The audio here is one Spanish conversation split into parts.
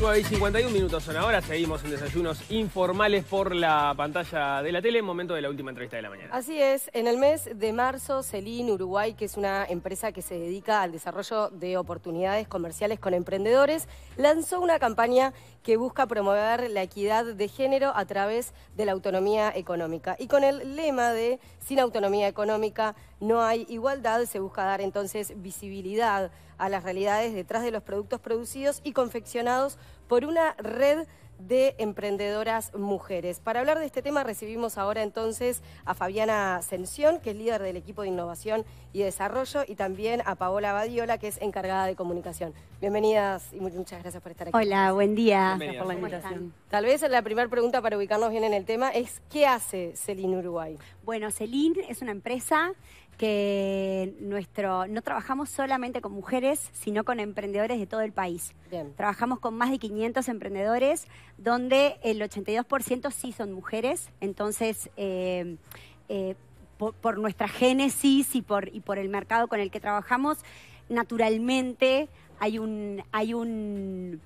9 y 51 minutos son ahora, seguimos en desayunos informales por la pantalla de la tele, momento de la última entrevista de la mañana. Así es, en el mes de marzo, Celin Uruguay, que es una empresa que se dedica al desarrollo de oportunidades comerciales con emprendedores, lanzó una campaña que busca promover la equidad de género a través de la autonomía económica. Y con el lema de sin autonomía económica no hay igualdad, se busca dar entonces visibilidad a las realidades detrás de los productos producidos y confeccionados por una red de emprendedoras mujeres. Para hablar de este tema recibimos ahora entonces a Fabiana Ascensión, que es líder del equipo de innovación y desarrollo, y también a Paola Badiola, que es encargada de comunicación. Bienvenidas y muchas gracias por estar aquí. Hola, buen día. Gracias por la invitación. Tal vez la primera pregunta para ubicarnos bien en el tema es ¿qué hace CELIN Uruguay? Bueno, CELIN es una empresa que nuestro no trabajamos solamente con mujeres, sino con emprendedores de todo el país. Trabajamos con más de 500 emprendedores, donde el 82% sí son mujeres. Entonces, eh, eh, por, nuestra génesis y por, y por el mercado con el que trabajamos, naturalmente hay un, hay un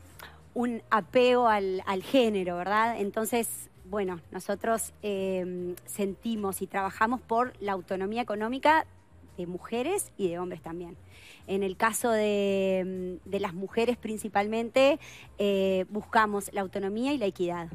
apeo al, al género, ¿verdad? Entonces, bueno, nosotros em, sentimos y trabajamos por la autonomía económica de mujeres y de hombres también. En el caso de, em, las mujeres principalmente, eh, buscamos la autonomía y la equidad.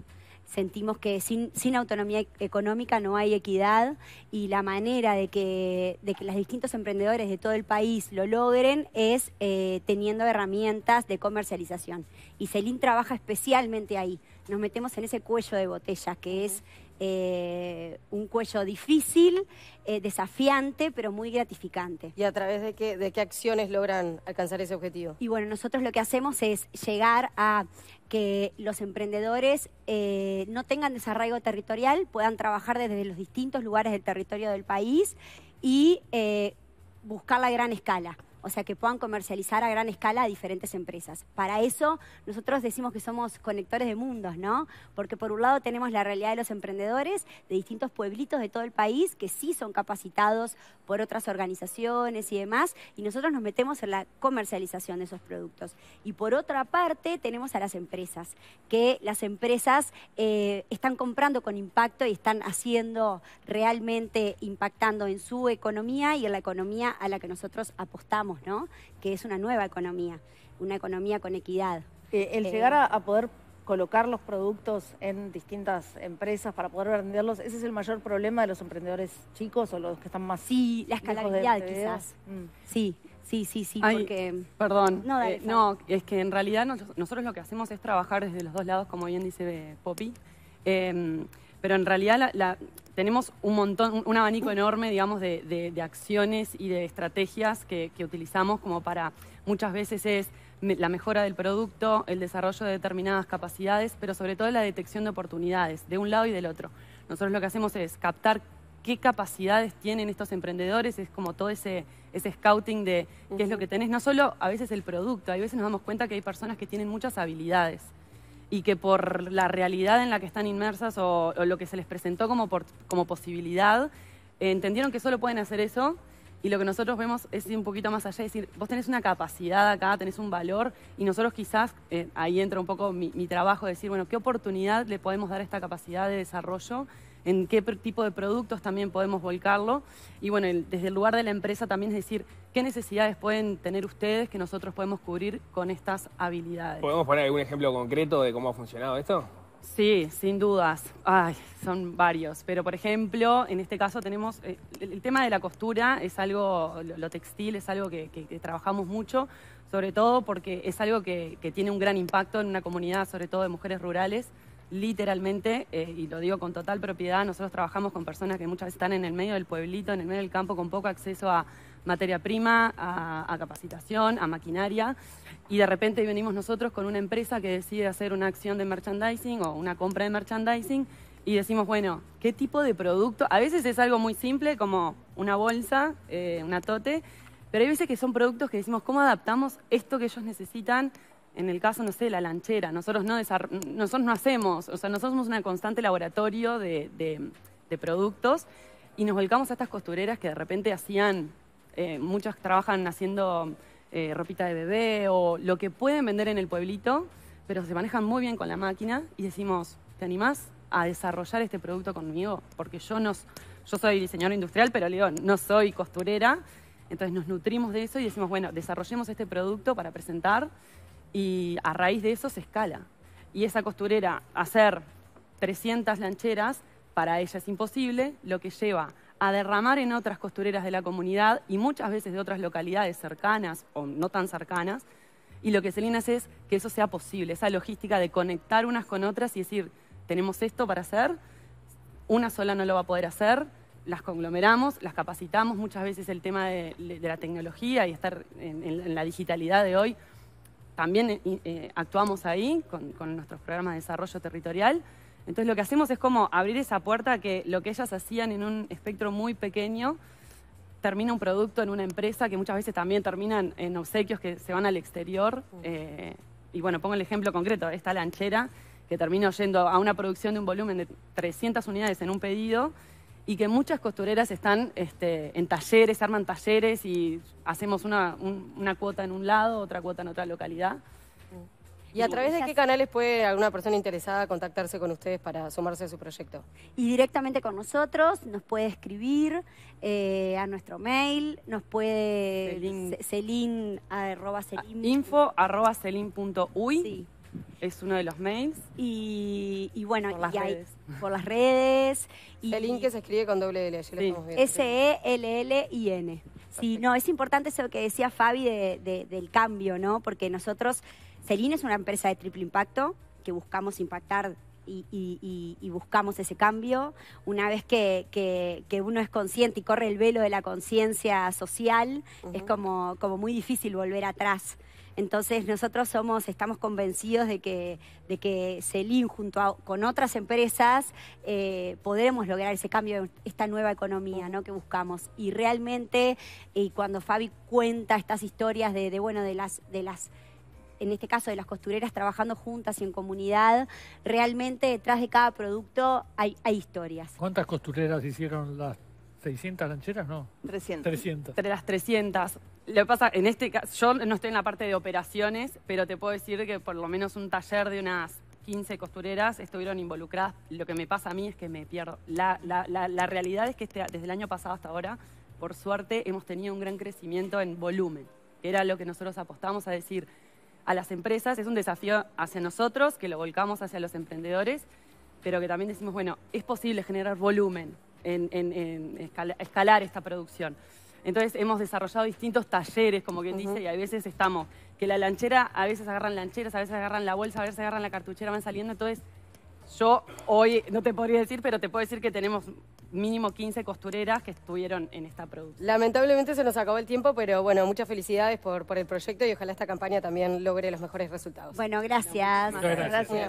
Sentimos que sin, autonomía económica no hay equidad y la manera de que, los distintos emprendedores de todo el país lo logren es eh, teniendo herramientas de comercialización y Celine trabaja especialmente ahí. Nos metemos en ese cuello de botella que es eh, un cuello difícil, eh, desafiante, pero muy gratificante. ¿Y a través de qué, de qué acciones logran alcanzar ese objetivo? Y bueno, nosotros lo que hacemos es llegar a que los emprendedores eh, no tengan desarraigo territorial, puedan trabajar desde los distintos lugares del territorio del país y buscar la gran escala o sea, que puedan comercializar a gran escala a diferentes empresas. Para eso nosotros decimos que somos conectores de mundos, ¿no? Porque por un lado tenemos la realidad de los emprendedores de distintos pueblitos de todo el país que sí son capacitados por otras organizaciones y demás, y nosotros nos metemos en la comercialización de esos productos. Y por otra parte tenemos a las empresas, que las empresas eh, están comprando con impacto y están haciendo realmente impactando en su economía y en la economía a la que nosotros apostamos. Que es una nueva economía, una economía con equidad. Eh, el eh, llegar a, poder colocar los productos en distintas empresas para poder venderlos, ese es el mayor problema de los emprendedores chicos o los que están más... Sí, la escalabilidad quizás. Mm. Sí, sí, sí, sí, Perdón, eh, no, es que en realidad nosotros lo que hacemos es trabajar desde los dos lados, como bien dice Poppy. Em, pero en realidad tenemos un montón, un abanico enorme, digamos, de, acciones y de estrategias que, utilizamos como para, muchas veces es la mejora del producto, el desarrollo de determinadas capacidades, pero sobre todo la detección de oportunidades, de un lado y del otro. Nosotros lo que hacemos es captar qué capacidades tienen estos emprendedores, es como todo ese, scouting de qué es lo que tenés, no solo a veces el producto, a veces nos damos cuenta que hay personas que tienen muchas habilidades, y que por la realidad en la que están inmersas o, lo que se les presentó como, como posibilidad, eh, entendieron que solo pueden hacer eso y lo que nosotros vemos es ir un poquito más allá, es decir, vos tenés una capacidad acá, tenés un valor y nosotros quizás, eh, ahí entra un poco mi, trabajo, decir, bueno, ¿qué oportunidad le podemos dar a esta capacidad de desarrollo? en qué tipo de productos también podemos volcarlo. Y bueno, desde el lugar de la empresa también es decir, ¿qué necesidades pueden tener ustedes que nosotros podemos cubrir con estas habilidades? ¿Podemos poner algún ejemplo concreto de cómo ha funcionado esto? Sí, sin dudas. Ay, son varios. Pero, por ejemplo, en este caso tenemos eh, el, tema de la costura, es algo, lo, textil es algo que, trabajamos mucho, sobre todo porque es algo que tiene un gran impacto en una comunidad, sobre todo de mujeres rurales literalmente, eh, y lo digo con total propiedad, nosotros trabajamos con personas que muchas veces están en el medio del pueblito, en el medio del campo, con poco acceso a materia prima, a, capacitación, a maquinaria, y de repente venimos nosotros con una empresa que decide hacer una acción de merchandising o una compra de merchandising y decimos, bueno, ¿qué tipo de producto? A veces es algo muy simple, como una bolsa, eh, un una tote, pero hay veces que son productos que decimos, ¿cómo adaptamos esto que ellos necesitan en el caso, no sé, de la lanchera, nosotros no, nosotros no hacemos, o sea, nosotros somos un constante laboratorio de, productos y nos volcamos a estas costureras que de repente hacían, eh, muchas trabajan haciendo eh, ropita de bebé o lo que pueden vender en el pueblito, pero se manejan muy bien con la máquina y decimos, ¿te animás a desarrollar este producto conmigo? Porque yo, nos, yo soy diseñador industrial, pero digo, no soy costurera. Entonces nos nutrimos de eso y decimos, bueno, desarrollemos este producto para presentar y a raíz de eso se escala. Y esa costurera hacer 300 lancheras, para ella es imposible, lo que lleva a derramar en otras costureras de la comunidad y muchas veces de otras localidades cercanas o no tan cercanas. Y lo que Selina hace es que eso sea posible, esa logística de conectar unas con otras y decir, tenemos esto para hacer, una sola no lo va a poder hacer, las conglomeramos, las capacitamos, muchas veces el tema de, la tecnología y estar en la digitalidad de hoy también eh, eh, actuamos ahí con, nuestros programas de desarrollo territorial. Entonces lo que hacemos es como abrir esa puerta que lo que ellas hacían en un espectro muy pequeño termina un producto en una empresa que muchas veces también terminan en obsequios que se van al exterior. Eh, y bueno, pongo el ejemplo concreto, esta lanchera que termina yendo a una producción de un volumen de 300 unidades en un pedido y que muchas costureras están este, en talleres, arman talleres y hacemos una, cuota en un lado, otra cuota en otra localidad. ¿Y a través de qué canales puede alguna persona interesada contactarse con ustedes para sumarse a su proyecto? Y directamente con nosotros, nos puede escribir eh, a nuestro mail, nos puede... selin arroba Info arroba Sí es uno de los mails. Y, bueno, por las redes. el link que se escribe con doble L, S-E-L-L-I-N. Sí, no, es importante eso que decía Fabi de, del cambio, ¿no? Porque nosotros, Celine es una empresa de triple impacto que buscamos impactar y, buscamos ese cambio. Una vez que, uno es consciente y corre el velo de la conciencia social, es como muy difícil volver atrás. Entonces nosotros somos, estamos convencidos de que, de que CELIN junto con otras empresas eh, podremos lograr ese cambio, esta nueva economía ¿no? que buscamos. Y realmente, y eh, cuando Fabi cuenta estas historias de, bueno, de las, de las en este caso de las costureras trabajando juntas y en comunidad, realmente detrás de cada producto hay, hay historias. ¿Cuántas costureras hicieron las 600 lancheras? No. 300. 300. Entre las 300 lo pasa, en este caso, yo no estoy en la parte de operaciones, pero te puedo decir que por lo menos un taller de unas 15 costureras estuvieron involucradas. Lo que me pasa a mí es que me pierdo. La, la, la, realidad es que este, desde el año pasado hasta ahora, por suerte, hemos tenido un gran crecimiento en volumen, era lo que nosotros apostamos a decir a las empresas. Es un desafío hacia nosotros, que lo volcamos hacia los emprendedores, pero que también decimos, bueno, es posible generar volumen, en, en, escalar esta producción. Entonces hemos desarrollado distintos talleres, como quien dice, y a veces estamos, que la lanchera, a veces agarran lancheras, a veces agarran la bolsa, a veces agarran la cartuchera, van saliendo. Entonces yo hoy, no te podría decir, pero te puedo decir que tenemos mínimo 15 costureras que estuvieron en esta producción. Lamentablemente se nos acabó el tiempo, pero bueno, muchas felicidades por, el proyecto y ojalá esta campaña también logre los mejores resultados. Bueno, gracias. gracias. gracias.